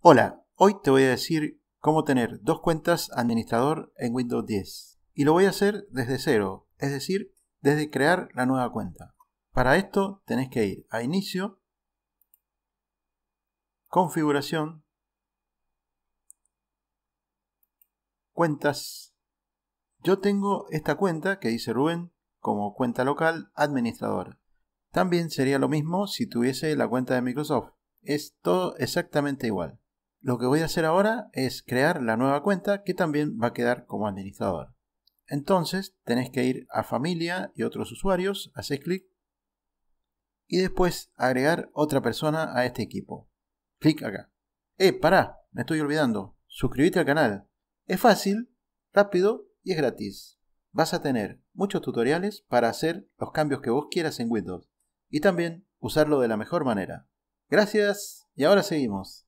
Hola, hoy te voy a decir cómo tener dos cuentas administrador en Windows 10. Y lo voy a hacer desde cero, es decir, desde crear la nueva cuenta. Para esto tenés que ir a Inicio, Configuración, Cuentas. Yo tengo esta cuenta que dice Rubén como cuenta local Administrador. También sería lo mismo si tuviese la cuenta de Microsoft. Es todo exactamente igual. Lo que voy a hacer ahora es crear la nueva cuenta que también va a quedar como administrador. Entonces tenés que ir a familia y otros usuarios, haces clic y después agregar otra persona a este equipo. Clic acá. ¡Eh, pará! Me estoy olvidando. Suscríbete al canal. Es fácil, rápido y es gratis. Vas a tener muchos tutoriales para hacer los cambios que vos quieras en Windows y también usarlo de la mejor manera. Gracias y ahora seguimos.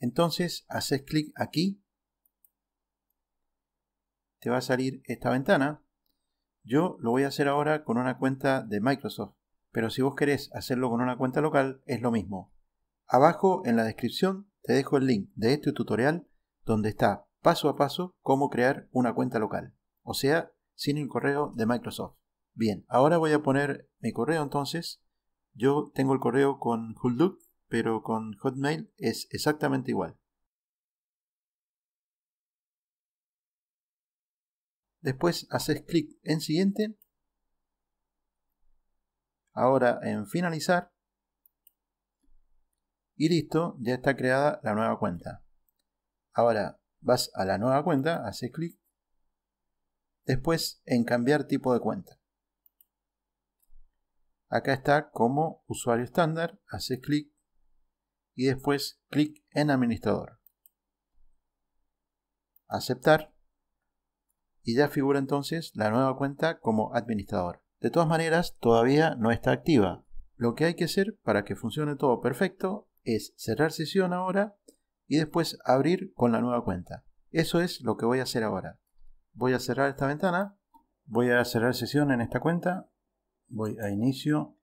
Entonces haces clic aquí, te va a salir esta ventana. Yo lo voy a hacer ahora con una cuenta de Microsoft, pero si vos querés hacerlo con una cuenta local es lo mismo. Abajo en la descripción te dejo el link de este tutorial donde está paso a paso cómo crear una cuenta local, o sea, sin el correo de Microsoft. Bien, ahora voy a poner mi correo entonces. Yo tengo el correo con Huldup pero con Hotmail es exactamente igual. Después haces clic en siguiente. Ahora en finalizar. Y listo, ya está creada la nueva cuenta. Ahora vas a la nueva cuenta, haces clic. Después en cambiar tipo de cuenta. Acá está como usuario estándar, haces clic y después clic en administrador. Aceptar y ya figura entonces la nueva cuenta como administrador. De todas maneras, todavía no está activa. Lo que hay que hacer para que funcione todo perfecto es cerrar sesión ahora y después abrir con la nueva cuenta. Eso es lo que voy a hacer ahora. Voy a cerrar esta ventana, voy a cerrar sesión en esta cuenta, voy a inicio,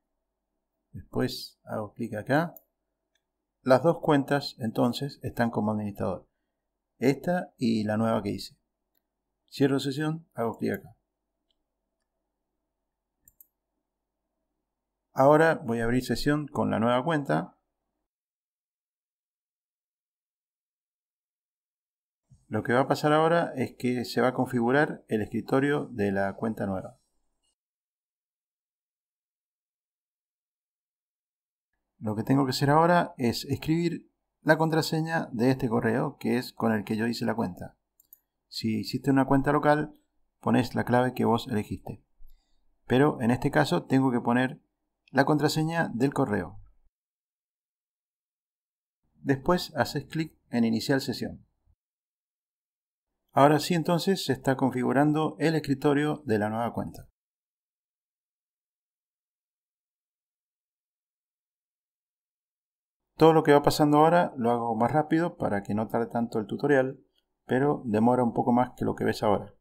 después hago clic acá, las dos cuentas entonces están como administrador. Esta y la nueva que hice. Cierro sesión, hago clic acá. Ahora voy a abrir sesión con la nueva cuenta. Lo que va a pasar ahora es que se va a configurar el escritorio de la cuenta nueva. Lo que tengo que hacer ahora es escribir la contraseña de este correo que es con el que yo hice la cuenta. Si hiciste una cuenta local, pones la clave que vos elegiste. Pero en este caso tengo que poner la contraseña del correo. Después haces clic en iniciar sesión. Ahora sí entonces se está configurando el escritorio de la nueva cuenta. Todo lo que va pasando ahora lo hago más rápido para que no tarde tanto el tutorial, pero demora un poco más que lo que ves ahora.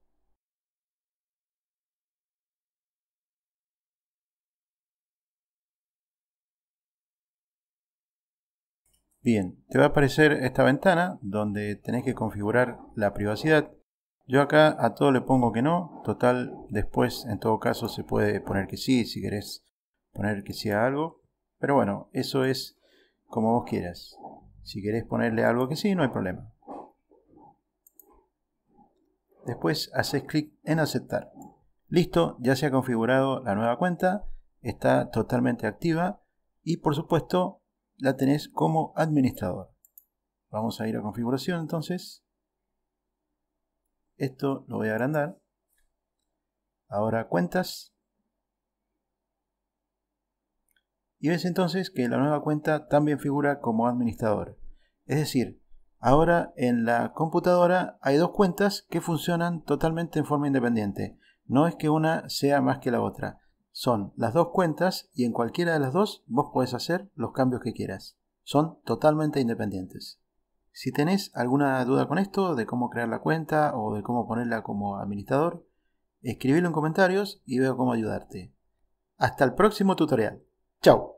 Bien, te va a aparecer esta ventana donde tenés que configurar la privacidad. Yo acá a todo le pongo que no, total después en todo caso se puede poner que sí si querés poner que sí a algo. Pero bueno, eso es como vos quieras. Si querés ponerle algo que sí, no hay problema. Después haces clic en aceptar. Listo, ya se ha configurado la nueva cuenta, está totalmente activa y por supuesto la tenés como administrador. Vamos a ir a configuración entonces. Esto lo voy a agrandar. Ahora cuentas. y ves entonces que la nueva cuenta también figura como administrador. Es decir, ahora en la computadora hay dos cuentas que funcionan totalmente en forma independiente. No es que una sea más que la otra. Son las dos cuentas y en cualquiera de las dos vos podés hacer los cambios que quieras. Son totalmente independientes. Si tenés alguna duda con esto, de cómo crear la cuenta o de cómo ponerla como administrador, escribilo en comentarios y veo cómo ayudarte. Hasta el próximo tutorial. Ciao